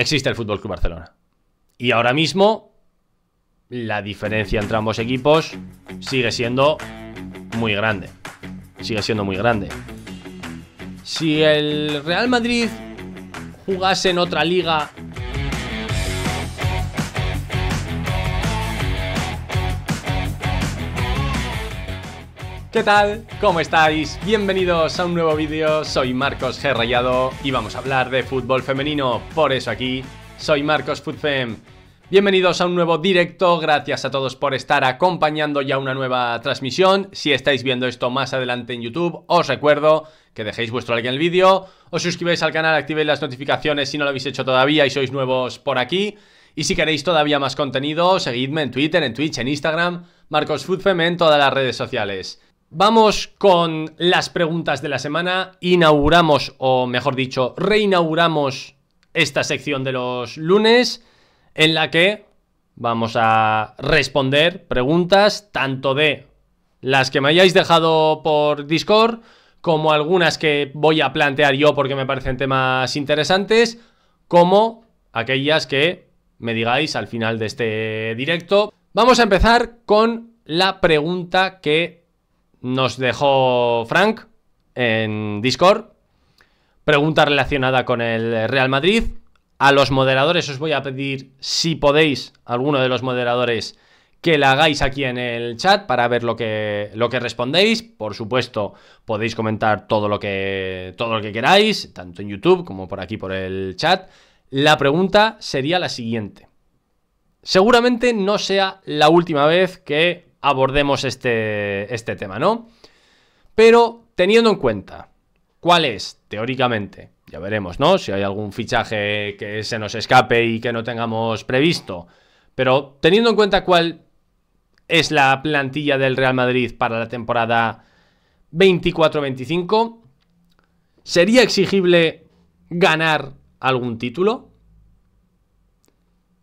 existe el Fútbol Club Barcelona. Y ahora mismo, la diferencia entre ambos equipos sigue siendo muy grande. Sigue siendo muy grande. Si el Real Madrid jugase en otra liga ¿Qué tal? ¿Cómo estáis? Bienvenidos a un nuevo vídeo, soy Marcos G. Rayado y vamos a hablar de fútbol femenino, por eso aquí soy Marcos Futfem. Bienvenidos a un nuevo directo, gracias a todos por estar acompañando ya una nueva transmisión. Si estáis viendo esto más adelante en YouTube, os recuerdo que dejéis vuestro like en el vídeo, os suscribáis al canal, activéis las notificaciones si no lo habéis hecho todavía y sois nuevos por aquí. Y si queréis todavía más contenido, seguidme en Twitter, en Twitch, en Instagram, Marcos Futfem en todas las redes sociales. Vamos con las preguntas de la semana. Inauguramos, o mejor dicho, reinauguramos esta sección de los lunes en la que vamos a responder preguntas tanto de las que me hayáis dejado por Discord como algunas que voy a plantear yo porque me parecen temas interesantes, como aquellas que me digáis al final de este directo. Vamos a empezar con la pregunta que nos dejó Frank en Discord. Pregunta relacionada con el Real Madrid. A los moderadores os voy a pedir, si podéis, alguno de los moderadores, que la hagáis aquí en el chat para ver lo que, lo que respondéis. Por supuesto, podéis comentar todo lo, que, todo lo que queráis, tanto en YouTube como por aquí por el chat. La pregunta sería la siguiente. Seguramente no sea la última vez que abordemos este, este tema, ¿no? Pero teniendo en cuenta cuál es, teóricamente, ya veremos, ¿no? Si hay algún fichaje que se nos escape y que no tengamos previsto. Pero teniendo en cuenta cuál es la plantilla del Real Madrid para la temporada 24-25, ¿sería exigible ganar algún título?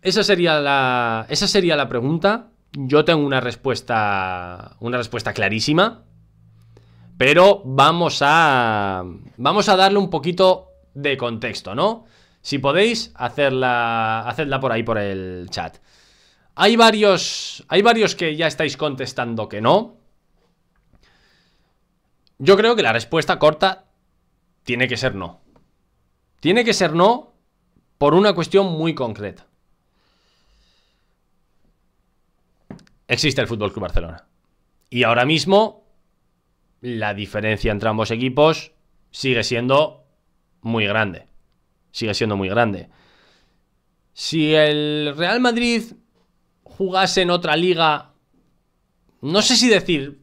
Esa sería la, esa sería la pregunta yo tengo una respuesta. Una respuesta clarísima. Pero vamos a. Vamos a darle un poquito de contexto, ¿no? Si podéis, hacerla. Hacedla por ahí por el chat. Hay varios. Hay varios que ya estáis contestando que no. Yo creo que la respuesta corta tiene que ser no. Tiene que ser no por una cuestión muy concreta. existe el Fútbol Club Barcelona. Y ahora mismo, la diferencia entre ambos equipos sigue siendo muy grande. Sigue siendo muy grande. Si el Real Madrid jugase en otra liga, no sé si decir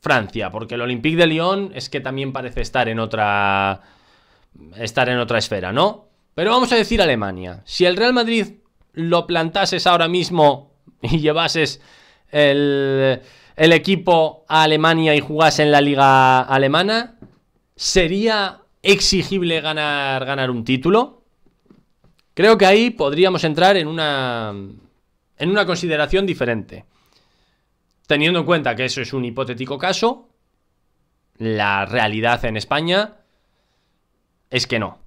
Francia, porque el Olympique de Lyon es que también parece estar en otra estar en otra esfera, ¿no? Pero vamos a decir Alemania. Si el Real Madrid lo plantases ahora mismo y llevases el, equipo a Alemania y jugase en la liga alemana, ¿sería exigible ganar, ganar un título? Creo que ahí podríamos entrar en una, en una consideración diferente. Teniendo en cuenta que eso es un hipotético caso, la realidad en España es que no.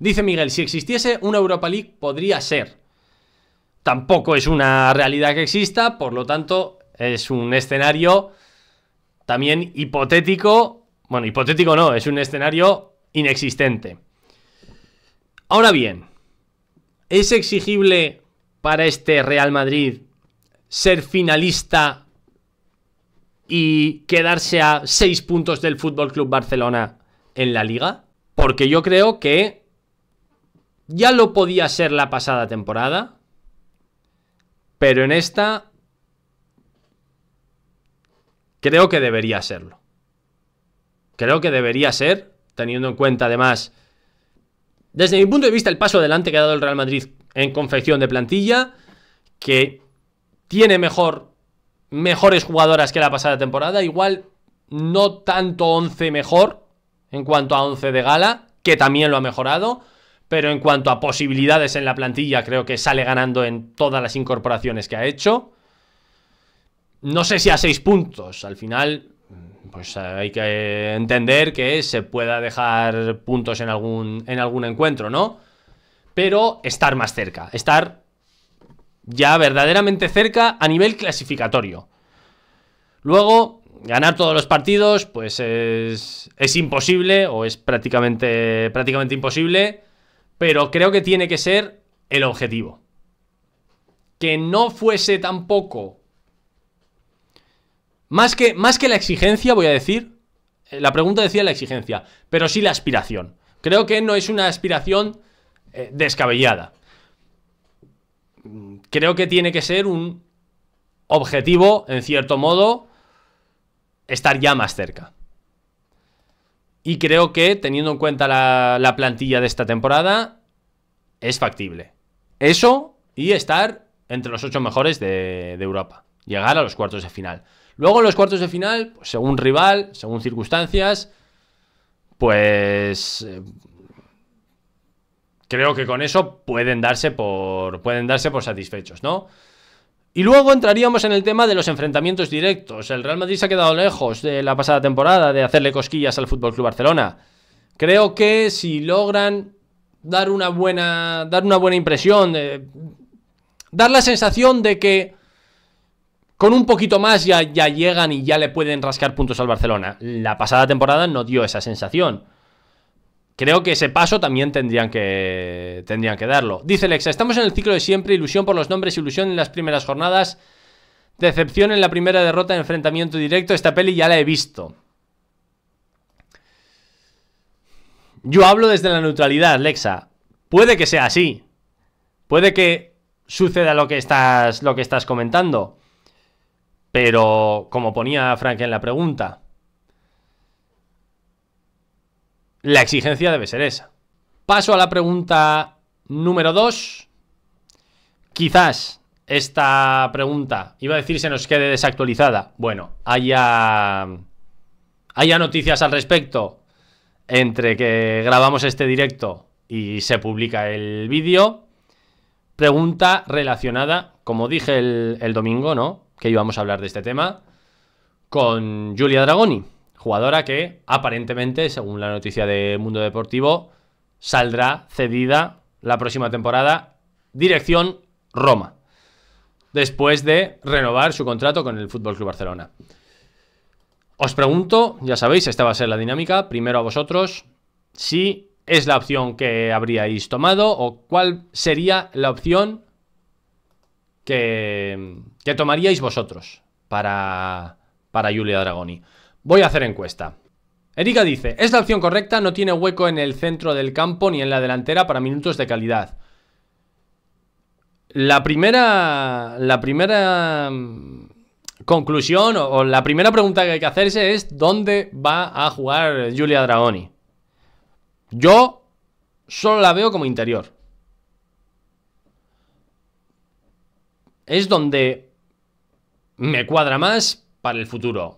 Dice Miguel, si existiese una Europa League podría ser tampoco es una realidad que exista, por lo tanto es un escenario también hipotético, bueno, hipotético no, es un escenario inexistente. Ahora bien, ¿es exigible para este Real Madrid ser finalista y quedarse a seis puntos del Fútbol Club Barcelona en la liga? Porque yo creo que ya lo podía ser la pasada temporada. Pero en esta creo que debería serlo. Creo que debería ser, teniendo en cuenta además, desde mi punto de vista, el paso adelante que ha dado el Real Madrid en confección de plantilla, que tiene mejor, mejores jugadoras que la pasada temporada, igual no tanto 11 mejor en cuanto a 11 de gala, que también lo ha mejorado, pero en cuanto a posibilidades en la plantilla, creo que sale ganando en todas las incorporaciones que ha hecho. No sé si a seis puntos, al final, pues hay que entender que se pueda dejar puntos en algún, en algún encuentro, ¿no? Pero estar más cerca, estar ya verdaderamente cerca a nivel clasificatorio. Luego, ganar todos los partidos, pues es, es imposible o es prácticamente, prácticamente imposible pero creo que tiene que ser el objetivo. Que no fuese tampoco... Más que, más que la exigencia, voy a decir, eh, la pregunta decía la exigencia, pero sí la aspiración. Creo que no es una aspiración eh, descabellada. Creo que tiene que ser un objetivo, en cierto modo, estar ya más cerca. Y creo que, teniendo en cuenta la, plantilla de esta temporada, es factible. Eso y estar entre los ocho mejores de, Europa. Llegar a los cuartos de final. Luego en los cuartos de final, pues, según rival, según circunstancias, pues eh, creo que con eso pueden darse por pueden darse por satisfechos, ¿no? Y luego entraríamos en el tema de los enfrentamientos directos. El Real Madrid se ha quedado lejos de la pasada temporada de hacerle cosquillas al FC Club Barcelona. Creo que si logran dar una buena dar una buena impresión, dar la sensación de que con un poquito más ya, ya llegan y ya le pueden rascar puntos al Barcelona. La pasada temporada no dio esa sensación. Creo que ese paso también tendrían que, tendrían que darlo. Dice Lexa, estamos en el ciclo de siempre, ilusión por los nombres, ilusión en las primeras jornadas, decepción en la primera derrota, enfrentamiento directo, esta peli ya la he visto. Yo hablo desde la neutralidad, Lexa. Puede que sea así. Puede que suceda lo que estás, lo que estás comentando. Pero como ponía Frank en la pregunta, la exigencia debe ser esa. Paso a la pregunta número 2. Quizás esta pregunta, iba a decir se nos quede desactualizada. Bueno, haya, haya noticias al respecto entre que grabamos este directo y se publica el vídeo. Pregunta relacionada, como dije el, el domingo, ¿no? Que íbamos a hablar de este tema, con Julia Dragoni. Jugadora que aparentemente, según la noticia de Mundo Deportivo, saldrá cedida la próxima temporada dirección Roma, después de renovar su contrato con el Fútbol Club Barcelona. Os pregunto, ya sabéis, esta va a ser la dinámica, primero a vosotros, si es la opción que habríais tomado o cuál sería la opción que, tomaríais vosotros para, para Julia Dragoni. Voy a hacer encuesta. Erika dice, esta opción correcta, no tiene hueco en el centro del campo ni en la delantera para minutos de calidad. La primera, la primera mm, conclusión o, la primera pregunta que hay que hacerse es ¿dónde va a jugar Julia Dragoni? Yo solo la veo como interior. Es donde me cuadra más para el futuro.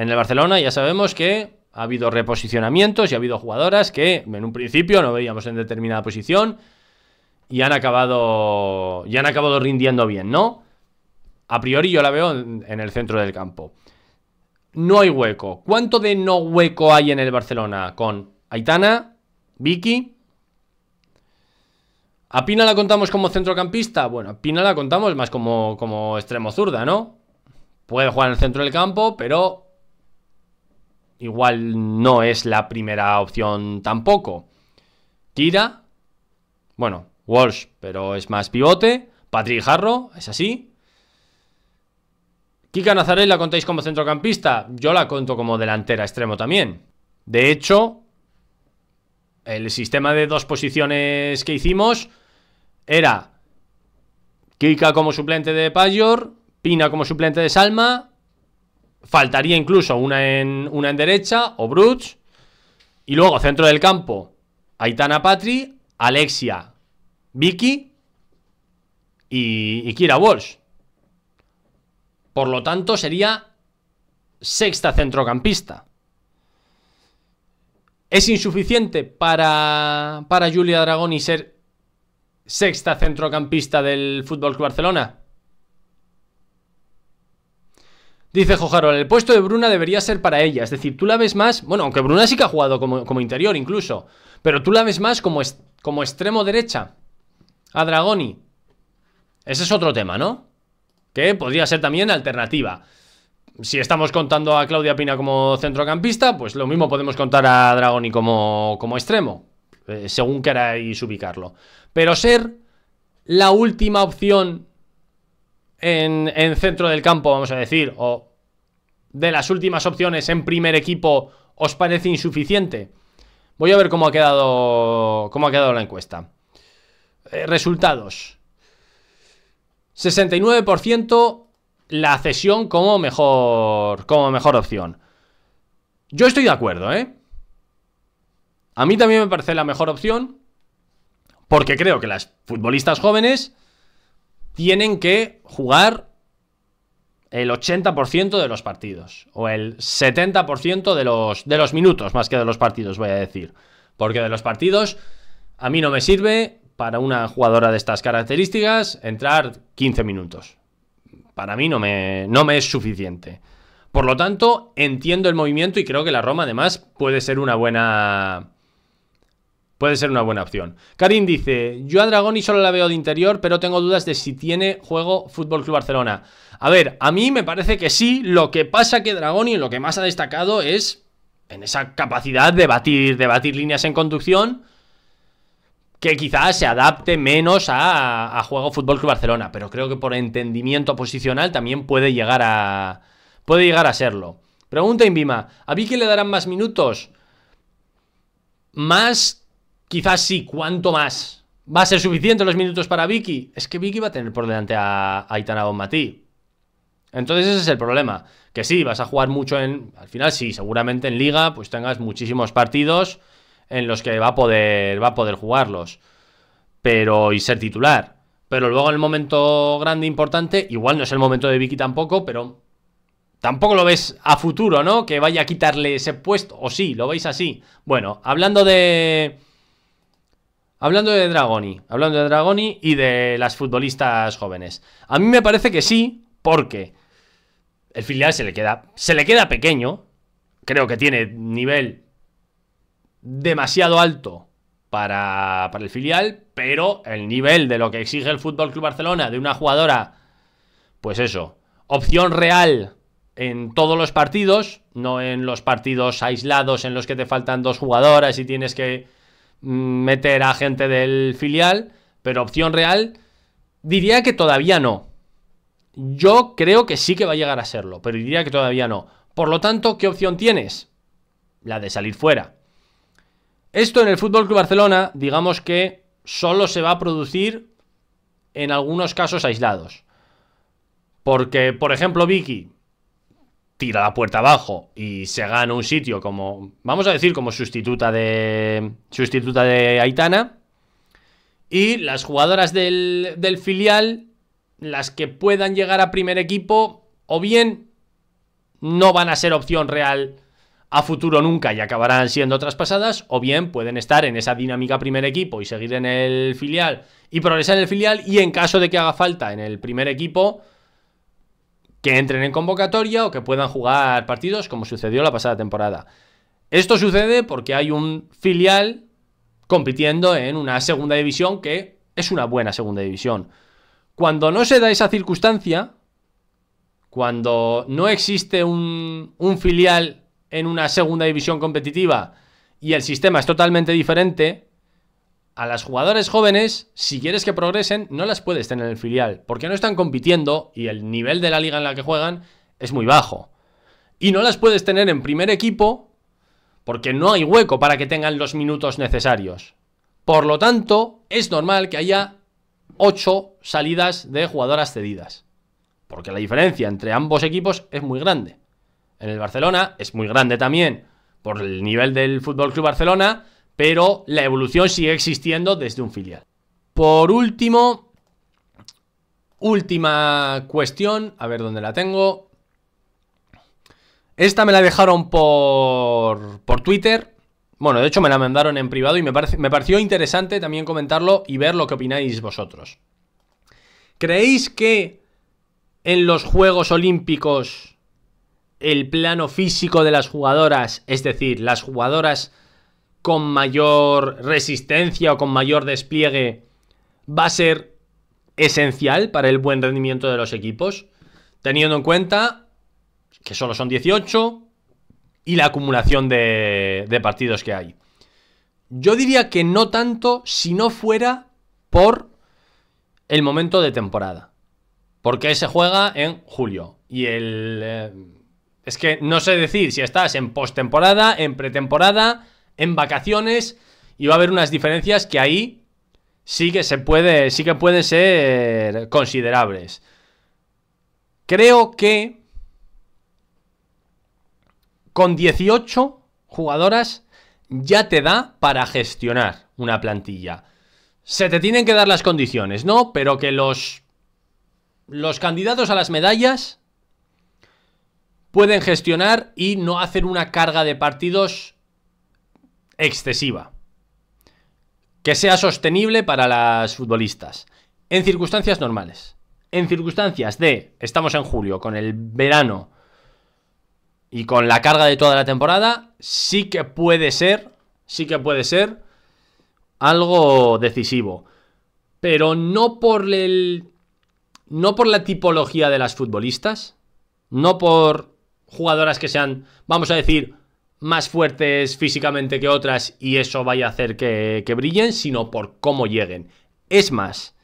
En el Barcelona ya sabemos que ha habido reposicionamientos y ha habido jugadoras que en un principio no veíamos en determinada posición y han acabado, han acabado rindiendo bien, ¿no? A priori yo la veo en, el centro del campo. No hay hueco. ¿Cuánto de no hueco hay en el Barcelona? Con Aitana, Vicky, ¿A Pina la contamos como centrocampista? Bueno, a Pina la contamos más como, como extremo zurda, ¿no? Puede jugar en el centro del campo, pero igual no es la primera opción tampoco. Tira, bueno, Walsh, pero es más pivote. Patrick Jarro, es así. Kika Nazaret la contáis como centrocampista. Yo la conto como delantera extremo también. De hecho, el sistema de dos posiciones que hicimos era Kika como suplente de Payor, Pina como suplente de Salma Faltaría incluso una en, una en derecha, Obruch. Y luego, centro del campo, Aitana Patri, Alexia, Vicky y, Kira Walsh. Por lo tanto, sería sexta centrocampista. ¿Es insuficiente para, para Julia Dragoni ser sexta centrocampista del Fútbol Barcelona? Dice Jojaro, el puesto de Bruna debería ser para ella. Es decir, tú la ves más. Bueno, aunque Bruna sí que ha jugado como, interior incluso. Pero tú la ves más como, como extremo derecha. A Dragoni. Ese es otro tema, ¿no? Que podría ser también alternativa. Si estamos contando a Claudia Pina como centrocampista, pues lo mismo podemos contar a Dragoni como, como extremo. Eh, según queráis ubicarlo. Pero ser la última opción en, centro del campo, vamos a decir, o de las últimas opciones en primer equipo, os parece insuficiente? Voy a ver cómo ha quedado, cómo ha quedado la encuesta. Eh, resultados. 69% la cesión como mejor, como mejor opción. Yo estoy de acuerdo, ¿eh? A mí también me parece la mejor opción porque creo que las futbolistas jóvenes tienen que jugar el 80% de los partidos, o el 70% de los, de los minutos, más que de los partidos, voy a decir. Porque de los partidos, a mí no me sirve para una jugadora de estas características entrar 15 minutos. Para mí no me, no me es suficiente. Por lo tanto, entiendo el movimiento y creo que la Roma además puede ser una buena Puede ser una buena opción. Karim dice, yo a Dragoni solo la veo de interior, pero tengo dudas de si tiene juego Fútbol Club Barcelona. A ver, a mí me parece que sí, lo que pasa que Dragoni lo que más ha destacado es en esa capacidad de batir, de batir líneas en conducción, que quizás se adapte menos a, juego Fútbol Club Barcelona, pero creo que por entendimiento posicional también puede llegar a puede llegar a serlo. Pregunta Invima, ¿a Vicky le darán más minutos? Más Quizás sí, ¿cuánto más. ¿Va a ser suficiente los minutos para Vicky? Es que Vicky va a tener por delante a Aitana Mati. Entonces ese es el problema. Que sí, vas a jugar mucho en... Al final sí, seguramente en liga pues tengas muchísimos partidos en los que va a poder, va a poder jugarlos. Pero... y ser titular. Pero luego en el momento grande, importante, igual no es el momento de Vicky tampoco, pero tampoco lo ves a futuro, ¿no? Que vaya a quitarle ese puesto. O sí, lo veis así. Bueno, hablando de... Hablando de Dragoni, hablando de Dragoni y de las futbolistas jóvenes. A mí me parece que sí, porque el filial se le queda, se le queda pequeño. Creo que tiene nivel demasiado alto para, para el filial, pero el nivel de lo que exige el FC Club Barcelona de una jugadora, pues eso, opción real en todos los partidos, no en los partidos aislados en los que te faltan dos jugadoras y tienes que Mm, meter a gente del filial, pero opción real diría que todavía no. Yo creo que sí que va a llegar a serlo, pero diría que todavía no. Por lo tanto, ¿qué opción tienes? La de salir fuera. Esto en el Fútbol Club Barcelona, digamos que solo se va a producir en algunos casos aislados. Porque, por ejemplo, Vicky tira la puerta abajo y se gana un sitio como, vamos a decir, como sustituta de, sustituta de Aitana. Y las jugadoras del, del filial, las que puedan llegar a primer equipo, o bien no van a ser opción real a futuro nunca y acabarán siendo traspasadas, o bien pueden estar en esa dinámica primer equipo y seguir en el filial y progresar en el filial y en caso de que haga falta en el primer equipo, que entren en convocatoria o que puedan jugar partidos como sucedió la pasada temporada. Esto sucede porque hay un filial compitiendo en una segunda división que es una buena segunda división. Cuando no se da esa circunstancia, cuando no existe un, un filial en una segunda división competitiva y el sistema es totalmente diferente, a las jugadoras jóvenes, si quieres que progresen, no las puedes tener en el filial, porque no están compitiendo y el nivel de la liga en la que juegan es muy bajo. Y no las puedes tener en primer equipo porque no hay hueco para que tengan los minutos necesarios. Por lo tanto, es normal que haya 8 salidas de jugadoras cedidas. Porque la diferencia entre ambos equipos es muy grande. En el Barcelona es muy grande también por el nivel del Fútbol Club Barcelona pero la evolución sigue existiendo desde un filial. Por último, última cuestión, a ver dónde la tengo. Esta me la dejaron por, Twitter. Bueno, de hecho me la mandaron en privado y me, parece, me pareció interesante también comentarlo y ver lo que opináis vosotros. ¿Creéis que en los Juegos Olímpicos el plano físico de las jugadoras, es decir, las jugadoras con mayor resistencia o con mayor despliegue va a ser esencial para el buen rendimiento de los equipos, teniendo en cuenta que solo son 18 y la acumulación de, partidos que hay. Yo diría que no tanto si no fuera por el momento de temporada, porque se juega en julio y el... Eh, es que no sé decir si estás en postemporada, en pretemporada, en vacaciones y va a haber unas diferencias que ahí sí que se puede, sí que pueden ser considerables. Creo que con 18 jugadoras ya te da para gestionar una plantilla. Se te tienen que dar las condiciones, ¿no? Pero que los los candidatos a las medallas pueden gestionar y no hacer una carga de partidos excesiva. Que sea sostenible para las futbolistas. En circunstancias normales. En circunstancias de, estamos en julio, con el verano y con la carga de toda la temporada, sí que puede ser, sí que puede ser algo decisivo. Pero no por el... No por la tipología de las futbolistas, no por jugadoras que sean, vamos a decir, más fuertes físicamente que otras y eso vaya a hacer que, brillen, sino por cómo lleguen. Es más,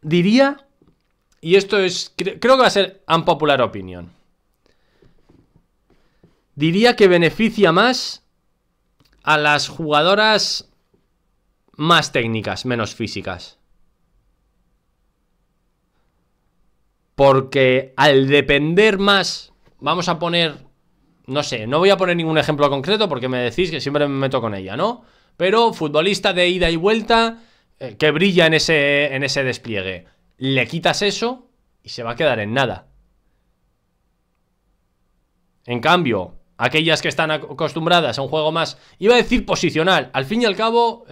diría, y esto es, creo que va a ser un popular opinión, diría que beneficia más a las jugadoras más técnicas, menos físicas. Porque al depender más, vamos a poner no sé, no voy a poner ningún ejemplo concreto porque me decís que siempre me meto con ella, ¿no? Pero futbolista de ida y vuelta eh, que brilla en ese, en ese despliegue. Le quitas eso y se va a quedar en nada. En cambio, aquellas que están acostumbradas a un juego más, iba a decir posicional, al fin y al cabo,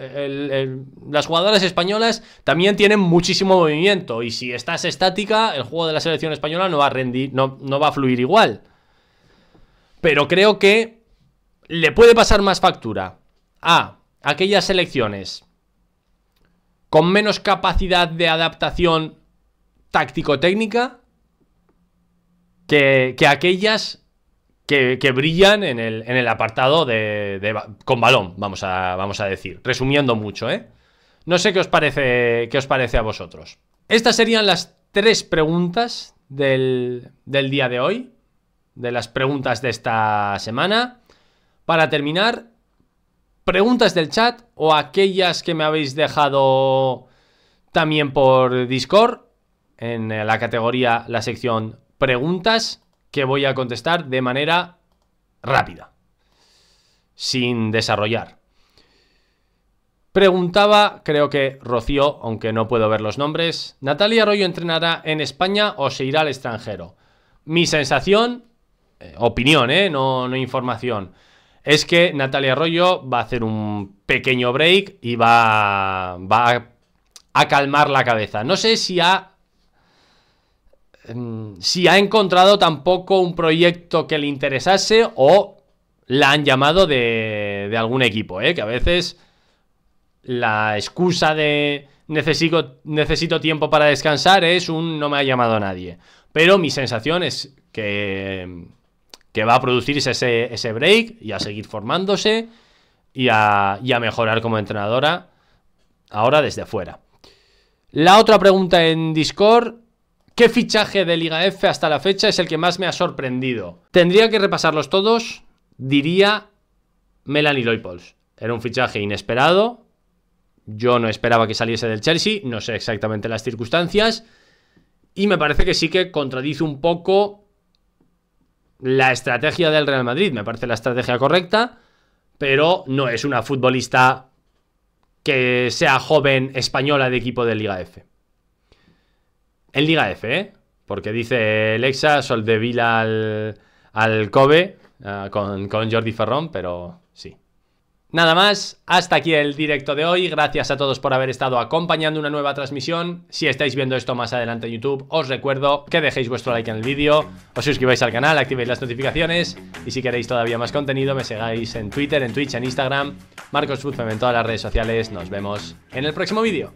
las jugadoras españolas también tienen muchísimo movimiento y si estás estática, el juego de la selección española no va a rendir, no, no va a fluir igual. Pero creo que le puede pasar más factura a aquellas selecciones con menos capacidad de adaptación táctico-técnica que, aquellas que, brillan en el, apartado de, de, con balón, vamos a, vamos a decir. Resumiendo mucho, ¿eh? No sé qué os parece, qué os parece a vosotros. Estas serían las tres preguntas del día de hoy de las preguntas de esta semana. Para terminar, preguntas del chat o aquellas que me habéis dejado también por Discord en la categoría, la sección preguntas que voy a contestar de manera rápida, sin desarrollar. Preguntaba, creo que Rocío, aunque no puedo ver los nombres, ¿Natalia Arroyo entrenará en España o se irá al extranjero? Mi sensación eh, opinión, eh, No, no información, es que Natalia Arroyo va a hacer un pequeño break y va, va a, calmar la cabeza. No sé si ha mm, si ha encontrado tampoco un proyecto que le interesase o la han llamado de, algún equipo, ¿eh? que a veces la excusa de necesito, necesito, tiempo para descansar es un no me ha llamado nadie. Pero mi sensación es que que va a producirse ese, break y a seguir formándose y a, mejorar como entrenadora ahora desde afuera La otra pregunta en Discord ¿Qué fichaje de Liga F hasta la fecha es el que más me ha sorprendido? Tendría que repasarlos todos, diría Melanie Loipols. Era un fichaje inesperado. Yo no esperaba que saliese del Chelsea, no sé exactamente las circunstancias. Y me parece que sí que contradice un poco la estrategia del Real Madrid. Me parece la estrategia correcta, pero no es una futbolista que sea joven española de equipo de Liga F. En Liga F, ¿eh? Porque dice Alexa, Soldevila al, al Kobe ah, con, con Jordi Ferrón, pero sí. Nada más, hasta aquí el directo de hoy. Gracias a todos por haber estado acompañando una nueva transmisión. Si estáis viendo esto más adelante en YouTube, os recuerdo que dejéis vuestro like en el vídeo, os suscribáis al canal, activéis las notificaciones y si queréis todavía más contenido me segáis en Twitter, en Twitch, en Instagram, Marcos Fuzfem en todas las redes sociales. Nos vemos en el próximo vídeo.